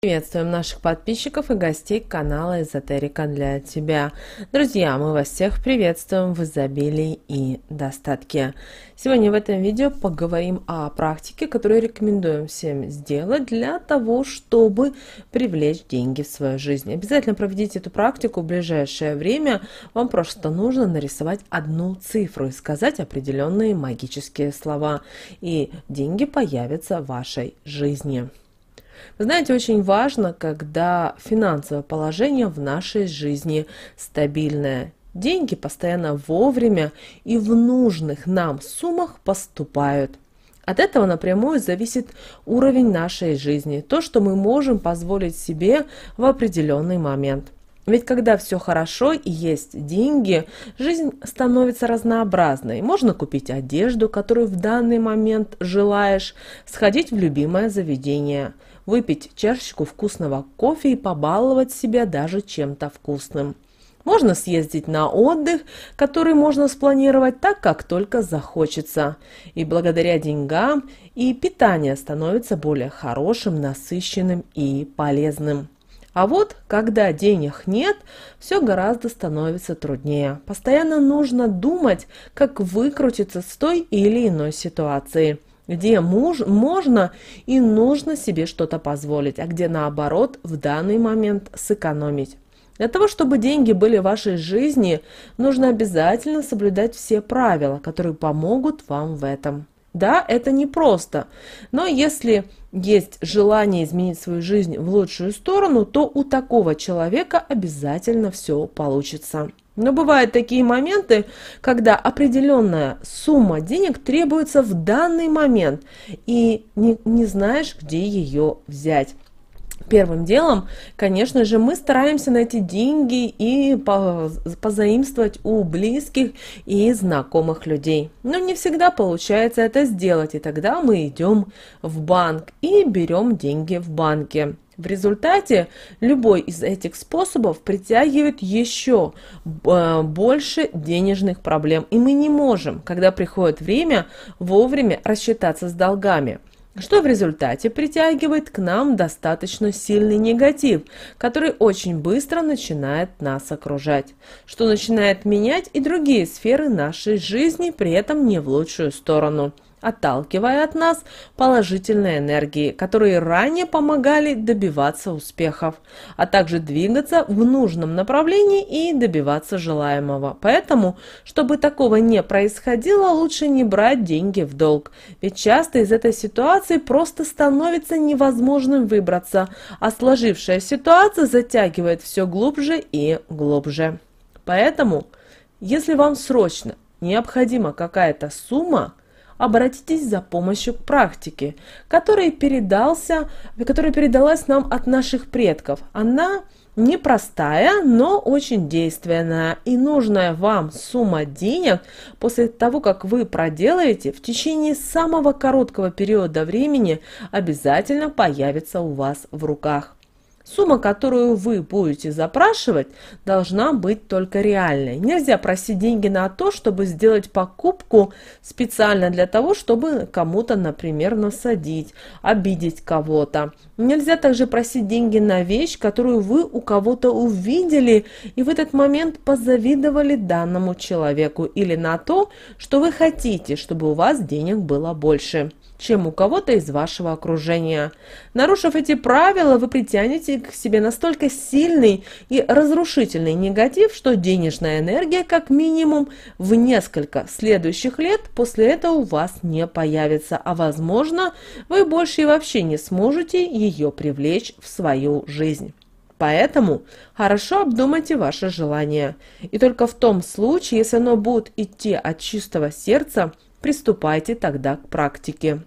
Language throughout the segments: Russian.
Приветствуем наших подписчиков и гостей канала «Эзотерика для тебя». Друзья, мы вас всех приветствуем в изобилии и достатке. Сегодня в этом видео поговорим о практике, которую рекомендуем всем сделать для того, чтобы привлечь деньги в свою жизнь. Обязательно проведите эту практику в ближайшее время. Вам просто нужно нарисовать одну цифру и сказать определенные магические слова, и деньги появятся в вашей жизни. Вы знаете, очень важно, когда финансовое положение в нашей жизни стабильное. Деньги постоянно вовремя и в нужных нам суммах поступают. От этого напрямую зависит уровень нашей жизни, то, что мы можем позволить себе в определенный момент. Ведь когда все хорошо и есть деньги, жизнь становится разнообразной. Можно купить одежду, которую в данный момент желаешь, сходить в любимое заведение – выпить чашечку вкусного кофе и побаловать себя даже чем-то вкусным. Можно съездить на отдых, который можно спланировать так, как только захочется. И благодаря деньгам и питание становится более хорошим, насыщенным и полезным. А вот, когда денег нет, все гораздо становится труднее. Постоянно нужно думать, как выкрутиться с той или иной ситуации где муж, можно и нужно себе что-то позволить, а где наоборот в данный момент сэкономить. Для того, чтобы деньги были в вашей жизни, нужно обязательно соблюдать все правила, которые помогут вам в этом. Да, это непросто, но если есть желание изменить свою жизнь в лучшую сторону, то у такого человека обязательно все получится. Но бывают такие моменты, когда определенная сумма денег требуется в данный момент, и не, не знаешь, где ее взять. Первым делом, конечно же, мы стараемся найти деньги и позаимствовать у близких и знакомых людей. Но не всегда получается это сделать, и тогда мы идем в банк и берем деньги в банке. В результате любой из этих способов притягивает еще а, больше денежных проблем. И мы не можем, когда приходит время, вовремя рассчитаться с долгами что в результате притягивает к нам достаточно сильный негатив, который очень быстро начинает нас окружать, что начинает менять и другие сферы нашей жизни, при этом не в лучшую сторону отталкивая от нас положительные энергии, которые ранее помогали добиваться успехов, а также двигаться в нужном направлении и добиваться желаемого. Поэтому, чтобы такого не происходило, лучше не брать деньги в долг, ведь часто из этой ситуации просто становится невозможным выбраться, а сложившая ситуация затягивает все глубже и глубже. Поэтому, если вам срочно необходима какая-то сумма – обратитесь за помощью к практике, которая, передался, которая передалась нам от наших предков. Она непростая, но очень действенная. И нужная вам сумма денег после того, как вы проделаете, в течение самого короткого периода времени обязательно появится у вас в руках. Сумма, которую вы будете запрашивать, должна быть только реальной. Нельзя просить деньги на то, чтобы сделать покупку специально для того, чтобы кому-то, например, насадить, обидеть кого-то. Нельзя также просить деньги на вещь, которую вы у кого-то увидели и в этот момент позавидовали данному человеку или на то, что вы хотите, чтобы у вас денег было больше чем у кого-то из вашего окружения. Нарушив эти правила, вы притянете к себе настолько сильный и разрушительный негатив, что денежная энергия как минимум в несколько следующих лет после этого у вас не появится, а возможно, вы больше и вообще не сможете ее привлечь в свою жизнь. Поэтому хорошо обдумайте ваше желание. И только в том случае, если оно будет идти от чистого сердца – приступайте тогда к практике.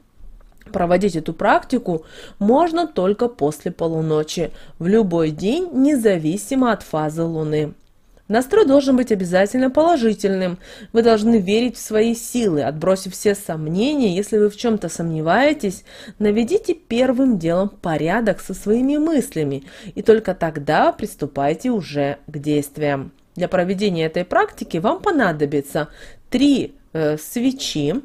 Проводить эту практику можно только после полуночи, в любой день, независимо от фазы Луны. Настрой должен быть обязательно положительным. Вы должны верить в свои силы, отбросив все сомнения. Если вы в чем-то сомневаетесь, наведите первым делом порядок со своими мыслями, и только тогда приступайте уже к действиям. Для проведения этой практики вам понадобится три Э, свечи,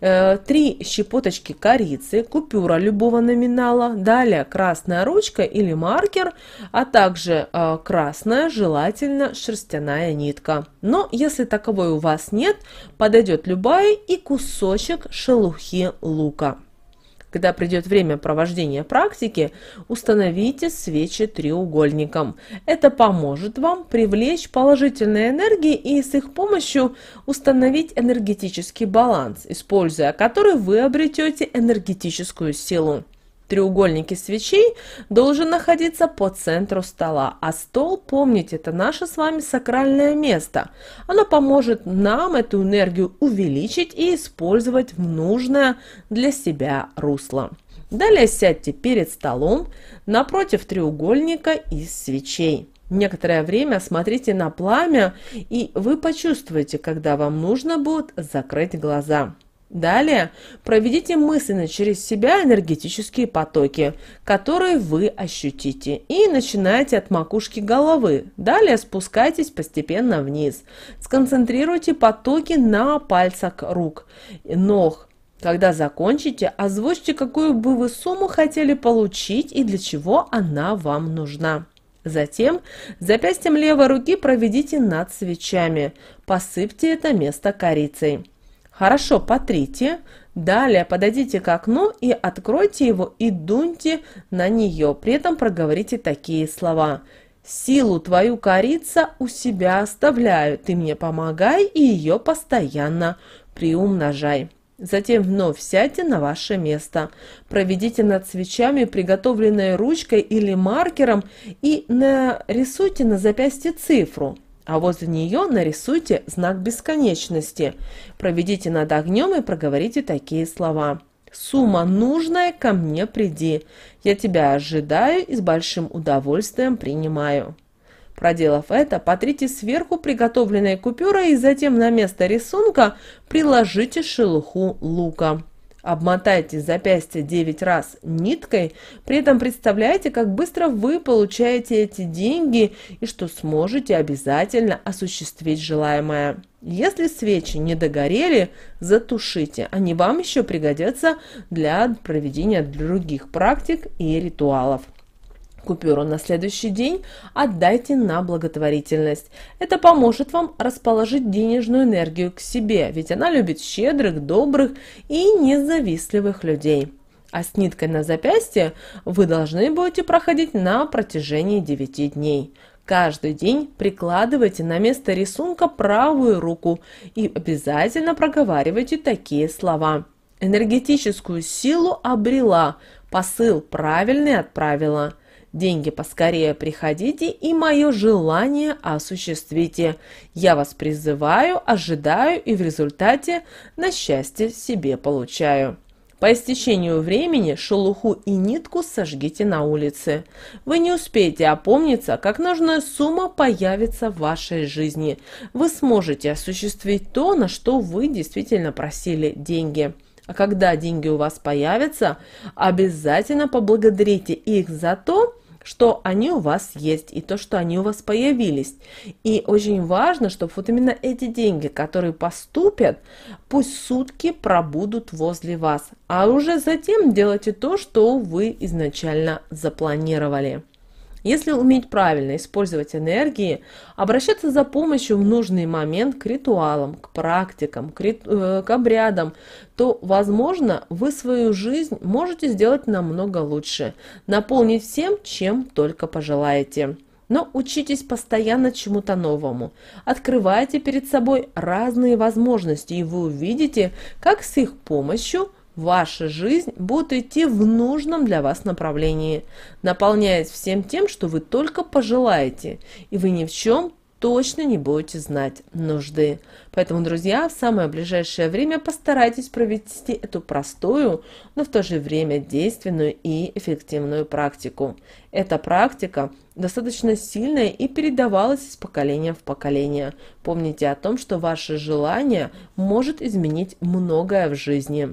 э, три щепоточки корицы, купюра любого номинала, далее красная ручка или маркер, а также э, красная, желательно шерстяная нитка. Но если таковой у вас нет, подойдет любая и кусочек шелухи лука. Когда придет время провождения практики, установите свечи треугольником. Это поможет вам привлечь положительные энергии и с их помощью установить энергетический баланс, используя который вы обретете энергетическую силу треугольнике свечей должен находиться по центру стола. А стол, помните, это наше с вами сакральное место. Оно поможет нам эту энергию увеличить и использовать в нужное для себя русло. Далее сядьте перед столом напротив треугольника из свечей. Некоторое время смотрите на пламя, и вы почувствуете, когда вам нужно будет закрыть глаза. Далее проведите мысленно через себя энергетические потоки, которые вы ощутите, и начинайте от макушки головы. Далее спускайтесь постепенно вниз. Сконцентрируйте потоки на пальцах рук, ног. Когда закончите, озвучьте, какую бы вы сумму хотели получить и для чего она вам нужна. Затем запястьем левой руки проведите над свечами. Посыпьте это место корицей. Хорошо, потрите. Далее подойдите к окну и откройте его и дуньте на нее. При этом проговорите такие слова. «Силу твою, корица, у себя оставляю. Ты мне помогай и ее постоянно приумножай». Затем вновь сядьте на ваше место. Проведите над свечами, приготовленной ручкой или маркером, и нарисуйте на запястье цифру – а возле нее нарисуйте знак бесконечности. Проведите над огнем и проговорите такие слова. «Сумма нужная, ко мне приди. Я тебя ожидаю и с большим удовольствием принимаю». Проделав это, потрите сверху приготовленные купюры и затем на место рисунка приложите шелуху лука. Обмотайте запястье 9 раз ниткой, при этом представляете, как быстро вы получаете эти деньги и что сможете обязательно осуществить желаемое. Если свечи не догорели, затушите, они вам еще пригодятся для проведения других практик и ритуалов купюру на следующий день отдайте на благотворительность. Это поможет вам расположить денежную энергию к себе, ведь она любит щедрых, добрых и независтливых людей. А с ниткой на запястье вы должны будете проходить на протяжении 9 дней. Каждый день прикладывайте на место рисунка правую руку и обязательно проговаривайте такие слова. Энергетическую силу обрела, посыл правильный отправила – Деньги поскорее приходите и мое желание осуществите. Я вас призываю, ожидаю и в результате на счастье себе получаю. По истечению времени шелуху и нитку сожгите на улице. Вы не успеете опомниться, как нужная сумма появится в вашей жизни. Вы сможете осуществить то, на что вы действительно просили деньги. А когда деньги у вас появятся, обязательно поблагодарите их за то, что они у вас есть и то, что они у вас появились. И очень важно, чтобы вот именно эти деньги, которые поступят, пусть сутки пробудут возле вас, а уже затем делайте то, что вы изначально запланировали. Если уметь правильно использовать энергии, обращаться за помощью в нужный момент к ритуалам, к практикам, к, рит... Э, к обрядам, то, возможно, вы свою жизнь можете сделать намного лучше, наполнить всем, чем только пожелаете. Но учитесь постоянно чему-то новому. Открывайте перед собой разные возможности, и вы увидите, как с их помощью – ваша жизнь будет идти в нужном для вас направлении, наполняясь всем тем, что вы только пожелаете, и вы ни в чем точно не будете знать нужды. Поэтому, друзья, в самое ближайшее время постарайтесь провести эту простую, но в то же время действенную и эффективную практику. Эта практика достаточно сильная и передавалась из поколения в поколение. Помните о том, что ваше желание может изменить многое в жизни.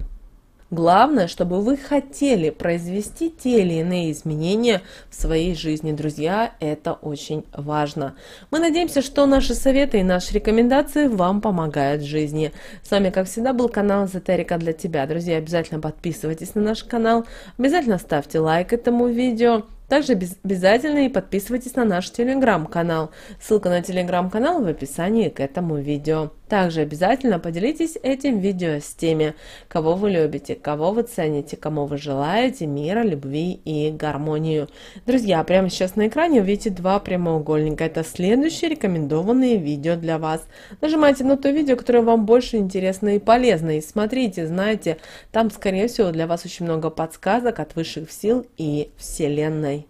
Главное, чтобы вы хотели произвести те или иные изменения в своей жизни, друзья, это очень важно. Мы надеемся, что наши советы и наши рекомендации вам помогают в жизни. С вами, как всегда, был канал Эзотерика для тебя. Друзья, обязательно подписывайтесь на наш канал, обязательно ставьте лайк этому видео. Также обязательно и подписывайтесь на наш телеграм-канал. Ссылка на телеграм-канал в описании к этому видео. Также обязательно поделитесь этим видео с теми, кого вы любите, кого вы цените, кому вы желаете мира, любви и гармонию. Друзья, прямо сейчас на экране увидите два прямоугольника. Это следующие рекомендованные видео для вас. Нажимайте на то видео, которое вам больше интересно и полезно. И смотрите, знаете, там, скорее всего, для вас очень много подсказок от высших сил и Вселенной.